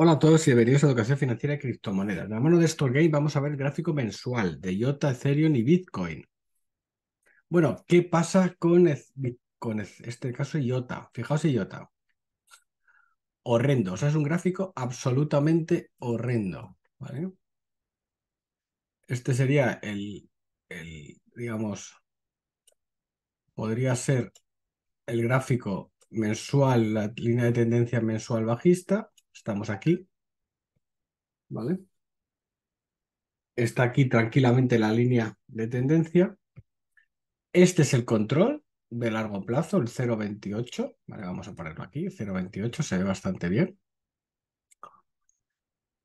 Hola a todos y bienvenidos a Educación Financiera y Criptomonedas. De la mano de Storgate vamos a ver gráfico mensual de IOTA, Ethereum y Bitcoin. Bueno, ¿qué pasa con, e-, e-, este caso IOTA? Fijaos IOTA. Horrendo. O sea, es un gráfico absolutamente horrendo. Este sería el, el, digamos, podría ser el gráfico mensual, la línea de tendencia mensual bajista Estamos aquí. ¿Vale? Está aquí tranquilamente la línea de tendencia. Este es el control de largo plazo, el 0,28. Vale, vamos a ponerlo aquí, 0,28, se ve bastante bien.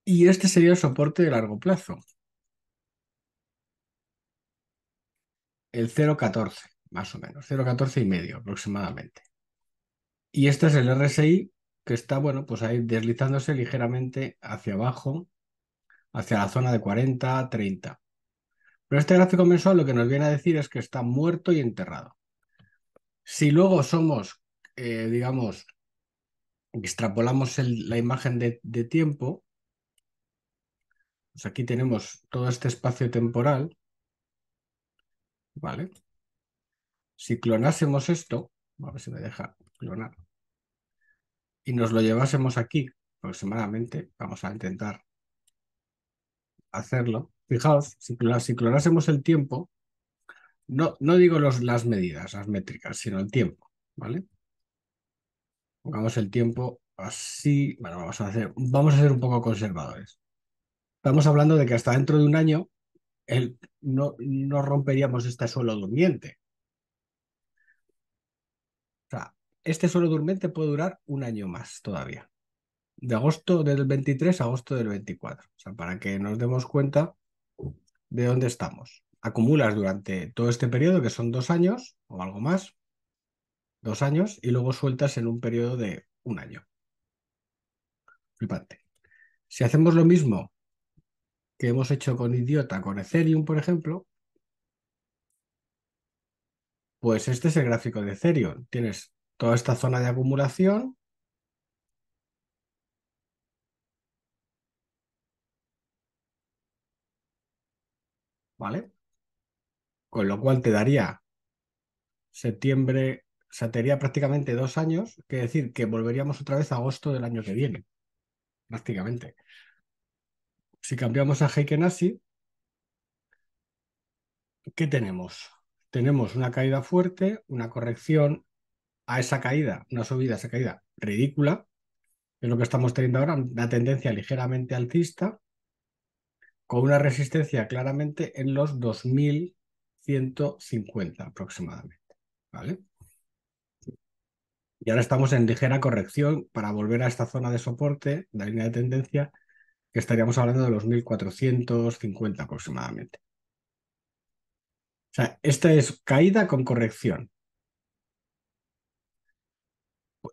Y este sería el soporte de largo plazo. El 0,14, más o menos, 0,14 y medio aproximadamente. Y este es el RSI que está, bueno, pues ahí deslizándose ligeramente hacia abajo, hacia la zona de 40, 30. Pero este gráfico mensual lo que nos viene a decir es que está muerto y enterrado. Si luego somos, eh, digamos, extrapolamos la imagen de, de tiempo, pues aquí tenemos todo este espacio temporal, ¿vale? Si clonásemos esto, a ver si me deja clonar y nos lo llevásemos aquí aproximadamente, vamos a intentar hacerlo. Fijaos, si, si clonásemos el tiempo, no, no digo los, las medidas, las métricas, sino el tiempo, ¿vale? Pongamos el tiempo así, bueno, vamos a, hacer, vamos a ser un poco conservadores. Estamos hablando de que hasta dentro de un año el, no, no romperíamos este suelo durmiente, este solo durmiente puede durar un año más todavía. De agosto del 23 a agosto del 24. O sea, para que nos demos cuenta de dónde estamos. Acumulas durante todo este periodo, que son dos años o algo más, dos años, y luego sueltas en un periodo de un año. Flipante. Si hacemos lo mismo que hemos hecho con Idiota, con Ethereum, por ejemplo, pues este es el gráfico de Ethereum. Tienes toda esta zona de acumulación. ¿Vale? Con lo cual te daría septiembre, o sea, prácticamente dos años, que decir que volveríamos otra vez a agosto del año que viene, prácticamente. Si cambiamos a Heiken ¿qué tenemos? Tenemos una caída fuerte, una corrección, a esa caída, una subida, esa caída ridícula, es lo que estamos teniendo ahora, una tendencia ligeramente alcista, con una resistencia claramente en los 2150 aproximadamente. ¿Vale? Y ahora estamos en ligera corrección para volver a esta zona de soporte, la línea de tendencia, que estaríamos hablando de los 1450 aproximadamente. O sea, esta es caída con corrección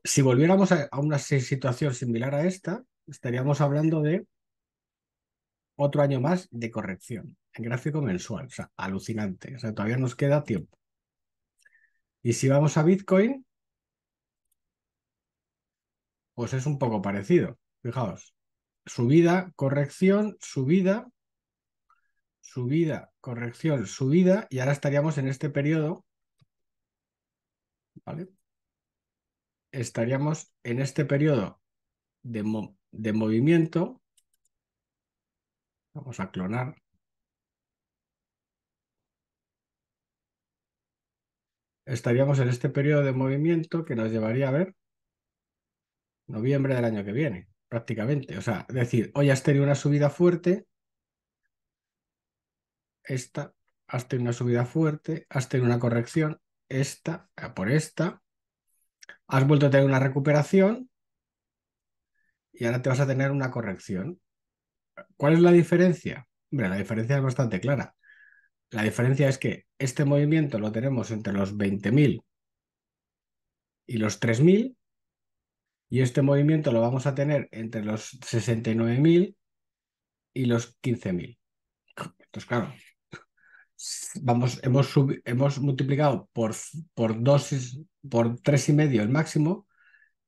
si volviéramos a, una situación similar a esta, estaríamos hablando de otro año más de corrección en gráfico mensual. O sea, alucinante. O sea, todavía nos queda tiempo. Y si vamos a Bitcoin, pues es un poco parecido. Fijaos, subida, corrección, subida, subida, corrección, subida, y ahora estaríamos en este periodo, ¿vale? estaríamos en este periodo de, movimiento. Vamos a clonar. Estaríamos en este periodo de movimiento que nos llevaría a ver noviembre del año que viene, prácticamente. O sea, decir, hoy has tenido una subida fuerte, esta, has tenido una subida fuerte, has tenido una corrección, esta, por esta, has vuelto a tener una recuperación y ahora te vas a tener una corrección. ¿Cuál es la diferencia? Hombre, la diferencia es bastante clara. La diferencia es que este movimiento lo tenemos entre los 20.000 y los 3.000 y este movimiento lo vamos a tener entre los 69.000 y los 15.000. Entonces, claro, vamos, hemos, multiplicado por, por por tres y medio el máximo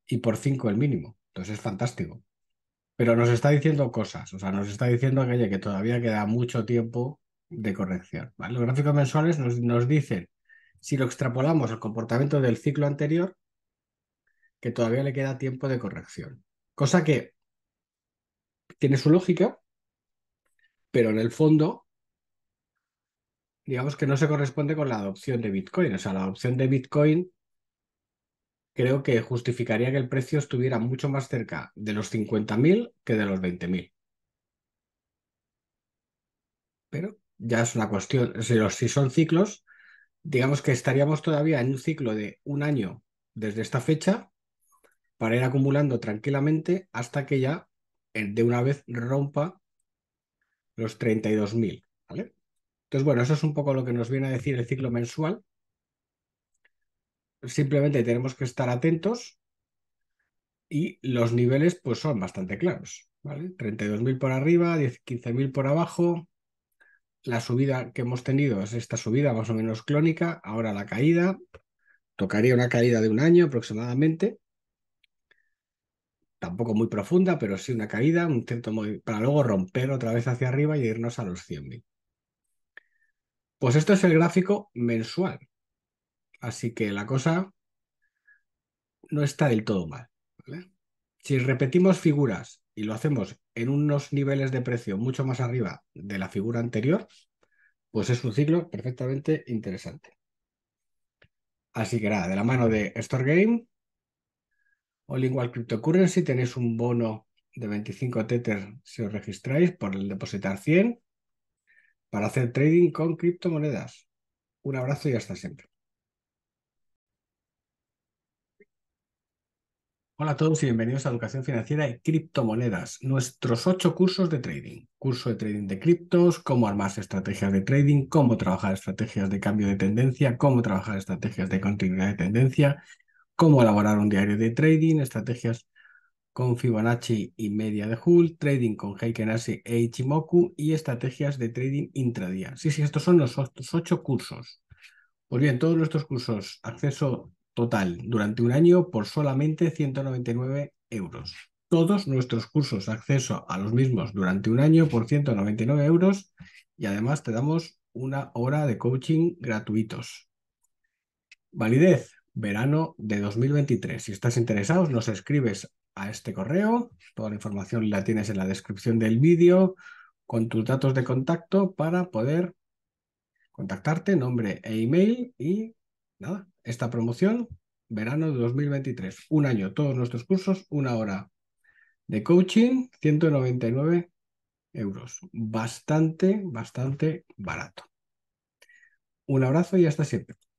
y por cinco el mínimo. Entonces es fantástico. Pero nos está diciendo cosas, o sea, nos está diciendo aquella que todavía queda mucho tiempo de corrección. Los gráficos mensuales nos, nos dicen, si lo extrapolamos al comportamiento del ciclo anterior, que todavía le queda tiempo de corrección. Cosa que tiene su lógica, pero en el fondo digamos que no se corresponde con la adopción de Bitcoin. O sea, la adopción de Bitcoin creo que justificaría que el precio estuviera mucho más cerca de los 50.000 que de los 20.000. Pero ya es una cuestión, si son ciclos, digamos que estaríamos todavía en un ciclo de un año desde esta fecha para ir acumulando tranquilamente hasta que ya eh, de una vez rompa los 32.000, ¿vale? Entonces, bueno, eso es un poco lo que nos viene a decir el ciclo mensual. Simplemente tenemos que estar atentos y los niveles pues son bastante claros. ¿vale? 32.000 por arriba, 15.000 por abajo. La subida que hemos tenido es esta subida más o menos clónica, ahora la caída. Tocaría una caída de un año aproximadamente. Tampoco muy profunda, pero sí una caída, un para luego romper otra vez hacia arriba y irnos a los 100.000. Pues esto es el gráfico mensual. Así que la cosa no está del todo mal. Si repetimos figuras y lo hacemos en unos niveles de precio mucho más arriba de la figura anterior, pues es un ciclo perfectamente interesante. Así que nada, de la mano de Store Game, o Cryptocurrency, tenéis un bono de 25 Tether si os registráis por el depositar 100 para hacer trading con criptomonedas. Un abrazo y hasta siempre. Hola a todos y bienvenidos a Educación Financiera y Criptomonedas, nuestros ocho cursos de trading. Curso de trading de criptos, cómo armar estrategias de trading, cómo trabajar estrategias de cambio de tendencia, cómo trabajar estrategias de continuidad de tendencia, cómo elaborar un diario de trading, estrategias con Fibonacci y media de Hull, trading con Heikenasi e Ichimoku y estrategias de trading intradía. Sí, sí, estos son los ocho cursos. Pues bien, todos nuestros cursos, acceso total durante un año por solamente 199 euros. Todos nuestros cursos, acceso a los mismos durante un año por 199 euros y además te damos una hora de coaching gratuitos. Validez, verano de 2023. Si estás interesado, nos escribes a este correo. Toda la información la tienes en la descripción del vídeo con tus datos de contacto para poder contactarte, nombre e email y nada, esta promoción verano de 2023, un año, todos nuestros cursos, una hora de coaching, 199 euros, bastante, bastante barato. Un abrazo y hasta siempre.